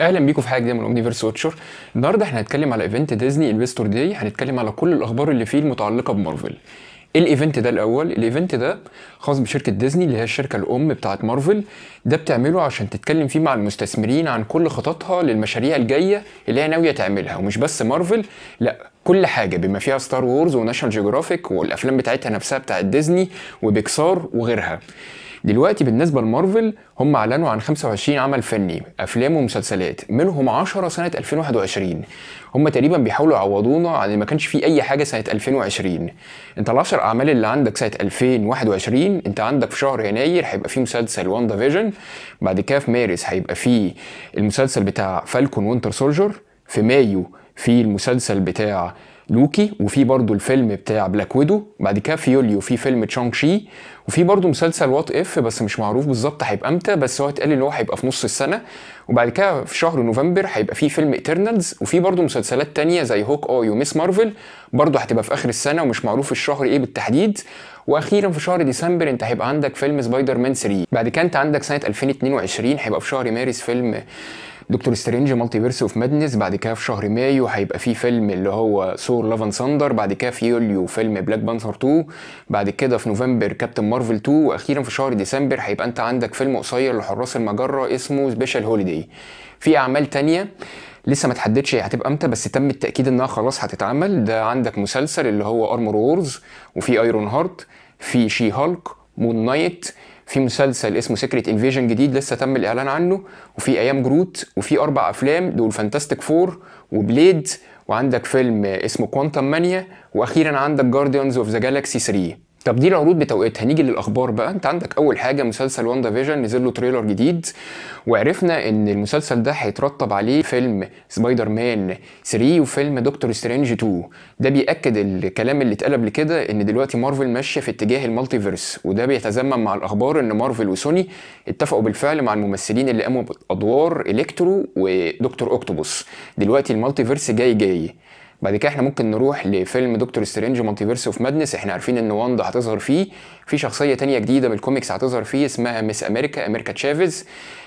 اهلا بيكم في حاجه جديده من اومنيفيرس واتشر النهارده احنا هنتكلم على ايفنت ديزني انفستور داي هنتكلم على كل الاخبار اللي فيه المتعلقه بمارفل إيه الايفنت ده الاول الايفنت ده خاص بشركه ديزني اللي هي الشركه الام بتاعه مارفل ده بتعمله عشان تتكلم فيه مع المستثمرين عن كل خططها للمشاريع الجايه اللي هي ناويه تعملها ومش بس مارفل لا كل حاجه بما فيها ستار وورز وناشونال جيوغرافيك والافلام بتاعتها نفسها بتاعه ديزني وبيكسار وغيرها دلوقتي بالنسبه لمارفل هم اعلنوا عن 25 عمل فني افلام ومسلسلات منهم 10 سنه 2021 هم تقريبا بيحاولوا يعوضونا عن ما كانش فيه اي حاجه سنه 2020 انت ال10 اعمال اللي عندك سنه 2021 انت عندك في شهر يناير هيبقى فيه مسلسل واندا فيجن بعد كده في مارس هيبقى فيه المسلسل بتاع فالكون وينتر سولجر في مايو في المسلسل بتاع لوكي وفي برضه الفيلم بتاع بلاك ويدو بعد كده في يوليو في فيلم تشانغ شي وفي برضه مسلسل وات اف بس مش معروف بالظبط هيبقى امتى بس هو اتقال ان هو هيبقى في نص السنه وبعد كده في شهر نوفمبر هيبقى في فيلم ايترنالز وفي برضه مسلسلات تانية زي هوك اي وميس مارفل برضه هتبقى في اخر السنه ومش معروف الشهر ايه بالتحديد واخيرا في شهر ديسمبر انت هيبقى عندك فيلم سبايدر مان 3 بعد كده انت عندك سنه 2022 هيبقى في شهر مارس فيلم دكتور سترينج مالتي فيرس اوف مادنس بعد كده في شهر مايو هيبقى في فيلم اللي هو سور لاف اند بعد كده في يوليو فيلم بلاك بانثر 2 بعد كده في نوفمبر كابتن مارفل 2 واخيرا في شهر ديسمبر هيبقى انت عندك فيلم قصير لحراس المجره اسمه سبيشال هوليداي في اعمال تانية لسه ما تحددش هي هتبقى امتى بس تم التاكيد انها خلاص هتتعمل ده عندك مسلسل اللي هو ارمور وورز وفي ايرون هارت في شي هالك مون نايت في مسلسل اسمه سيكريت انفيجن جديد لسه تم الاعلان عنه وفي ايام جروت وفي اربع افلام دول فانتاستيك فور وبليد وعندك فيلم اسمه كوانتم مانيا واخيرا عندك جارديانز اوف ذا جالاكسي 3 طب دي العروض بتوقيتها نيجي للاخبار بقى انت عندك اول حاجه مسلسل واندا فيجن نزل له تريلر جديد وعرفنا ان المسلسل ده هيترتب عليه فيلم سبايدر مان 3 وفيلم دكتور سترينج 2 ده بياكد الكلام اللي اتقال قبل كده ان دلوقتي مارفل ماشيه في اتجاه المالتيفيرس وده بيتزامن مع الاخبار ان مارفل وسوني اتفقوا بالفعل مع الممثلين اللي قاموا بادوار الكترو ودكتور اوكتوبوس دلوقتي المالتيفيرس جاي جاي بعد كده احنا ممكن نروح لفيلم دكتور سترينج مالتي فيرس اوف مادنس احنا عارفين ان واندا هتظهر فيه في شخصيه تانية جديده من الكوميكس هتظهر فيه اسمها مس امريكا امريكا تشافيز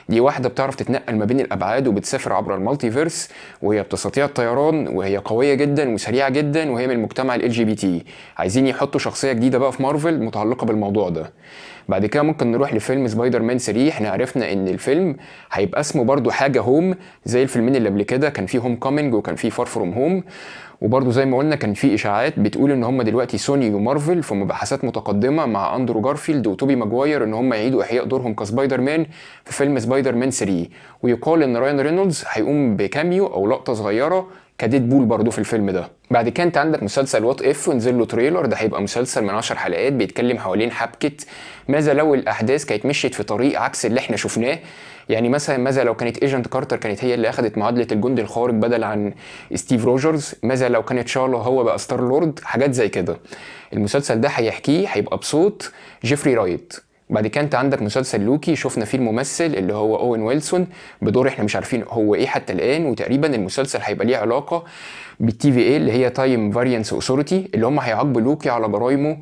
دي واحده بتعرف تتنقل ما بين الابعاد وبتسافر عبر المالتي فيرس وهي بتستطيع الطيران وهي قويه جدا وسريعه جدا وهي من المجتمع ال جي بي تي عايزين يحطوا شخصيه جديده بقى في مارفل متعلقه بالموضوع ده بعد كده ممكن نروح لفيلم سبايدر مان 3 احنا عرفنا ان الفيلم هيبقى اسمه برضو حاجه هوم زي الفيلمين اللي قبل كده كان فيه هوم كومينج وكان فيه فار فروم هوم وبرضو زي ما قلنا كان في اشاعات بتقول ان هم دلوقتي سوني ومارفل في مباحثات متقدمه مع اندرو جارفيلد وتوبي ماجواير ان هم يعيدوا احياء دورهم كسبايدر مان في فيلم سبايدر مان 3 ويقال ان رايان رينولدز هيقوم بكاميو او لقطه صغيره كديد بول برضه في الفيلم ده بعد كده انت عندك مسلسل وات اف ونزل له تريلر ده هيبقى مسلسل من 10 حلقات بيتكلم حوالين حبكه ماذا لو الاحداث كانت مشيت في طريق عكس اللي احنا شفناه يعني مثلا ماذا لو كانت ايجنت كارتر كانت هي اللي اخذت معادله الجندي الخارق بدل عن ستيف روجرز ماذا لو كانت شارلو هو بقى ستار لورد حاجات زي كده المسلسل ده هيحكيه هيبقى بصوت جيفري رايت بعد كده انت عندك مسلسل لوكي شفنا فيه الممثل اللي هو اوين ويلسون بدور احنا مش عارفين هو ايه حتى الان وتقريبا المسلسل هيبقى ليه علاقه بالتي في اي اللي هي تايم فاريانس اوثورتي اللي هم هيعاقبوا لوكي على جرايمه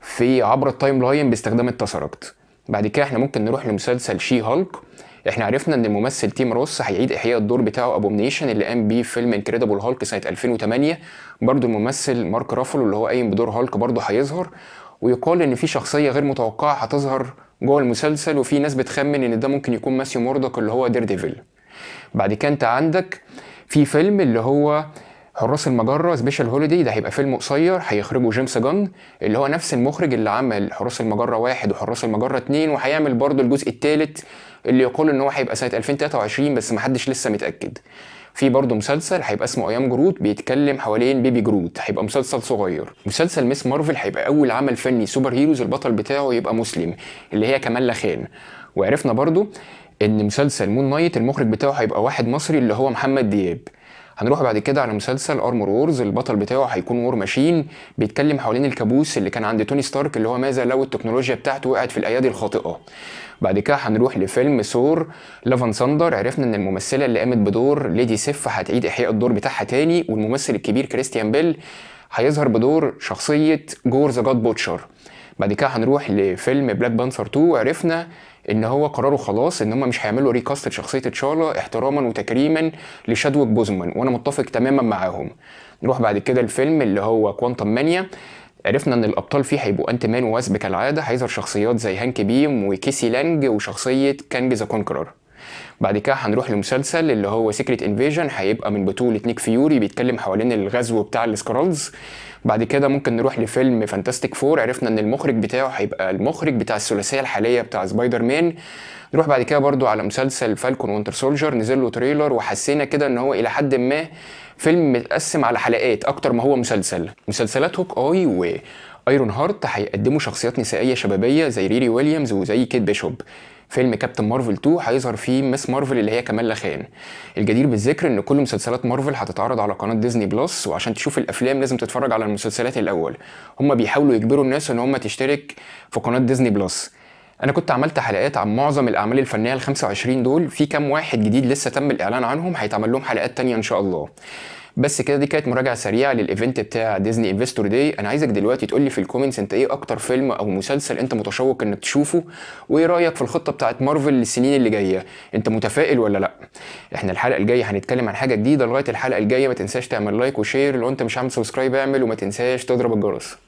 في عبر التايم لاين باستخدام التسركت بعد كده احنا ممكن نروح لمسلسل شي هالك احنا عرفنا ان الممثل تيم روس هيعيد احياء الدور بتاعه ابومنيشن اللي قام بيه فيلم انكريدبل هالك سنه 2008 برضه الممثل مارك رافلو اللي هو قايم بدور هالك برضه هيظهر ويقال ان في شخصيه غير متوقعه هتظهر جوه المسلسل وفي ناس بتخمن ان ده ممكن يكون ماسيو موردك اللي هو دير ديفل بعد كده انت عندك في فيلم اللي هو حراس المجره سبيشال هوليدي ده هيبقى فيلم قصير هيخرجه جيمس جان اللي هو نفس المخرج اللي عمل حراس المجره واحد وحراس المجره اتنين وهيعمل برضه الجزء الثالث اللي يقول ان هو هيبقى سنه 2023 بس محدش لسه متاكد في برضه مسلسل هيبقى اسمه ايام جروت بيتكلم حوالين بيبي جروت هيبقى مسلسل صغير مسلسل مس مارفل هيبقى اول عمل فني سوبر هيروز البطل بتاعه يبقى مسلم اللي هي كمال خان وعرفنا برضه ان مسلسل مون نايت المخرج بتاعه هيبقى واحد مصري اللي هو محمد دياب هنروح بعد كده على مسلسل ارمور وورز البطل بتاعه هيكون وور ماشين بيتكلم حوالين الكابوس اللي كان عند توني ستارك اللي هو ماذا لو التكنولوجيا بتاعته وقعت في الايادي الخاطئه بعد كده هنروح لفيلم سور لافان ساندر عرفنا ان الممثله اللي قامت بدور ليدي سيف هتعيد احياء الدور بتاعها تاني والممثل الكبير كريستيان بيل هيظهر بدور شخصيه جور ذا جاد بوتشر بعد كده هنروح لفيلم بلاك بانثر 2 عرفنا ان هو قراره خلاص ان هم مش هيعملوا ريكاست لشخصيه تشالا احتراما وتكريما لشادويك بوزمان وانا متفق تماما معاهم نروح بعد كده الفيلم اللي هو كوانتم مانيا عرفنا ان الابطال فيه هيبقوا انت مان وواسب كالعاده هيظهر شخصيات زي هانك بيم وكيسي لانج وشخصيه كانج ذا كونكرر بعد كده هنروح لمسلسل اللي هو سيكريت انفيجن هيبقى من بطوله نيك فيوري بيتكلم حوالين الغزو بتاع السكرولز بعد كده ممكن نروح لفيلم فانتاستيك فور عرفنا ان المخرج بتاعه هيبقى المخرج بتاع الثلاثيه الحاليه بتاع سبايدر مان نروح بعد كده برضو على مسلسل فالكون وانتر سولجر نزل له تريلر وحسينا كده ان هو الى حد ما فيلم متقسم على حلقات اكتر ما هو مسلسل مسلسلات هوك اي و ايرون هارت هيقدموا شخصيات نسائيه شبابيه زي ريري ويليامز وزي كيت بيشوب فيلم كابتن مارفل 2 هيظهر فيه مس مارفل اللي هي كمال خان الجدير بالذكر ان كل مسلسلات مارفل هتتعرض على قناه ديزني بلس وعشان تشوف الافلام لازم تتفرج على المسلسلات الاول هما بيحاولوا يجبروا الناس ان هما تشترك في قناه ديزني بلس انا كنت عملت حلقات عن معظم الاعمال الفنيه ال 25 دول في كام واحد جديد لسه تم الاعلان عنهم هيتعمل لهم حلقات تانية ان شاء الله بس كده دي كانت مراجعه سريعه للايفنت بتاع ديزني انفستور داي انا عايزك دلوقتي تقول لي في الكومنتس انت ايه اكتر فيلم او مسلسل انت متشوق انك تشوفه وايه رايك في الخطه بتاعت مارفل للسنين اللي جايه انت متفائل ولا لا احنا الحلقه الجايه هنتكلم عن حاجه جديده لغايه الحلقه الجايه ما تنساش تعمل لايك وشير لو انت مش عامل سبسكرايب اعمل وما تنساش تضرب الجرس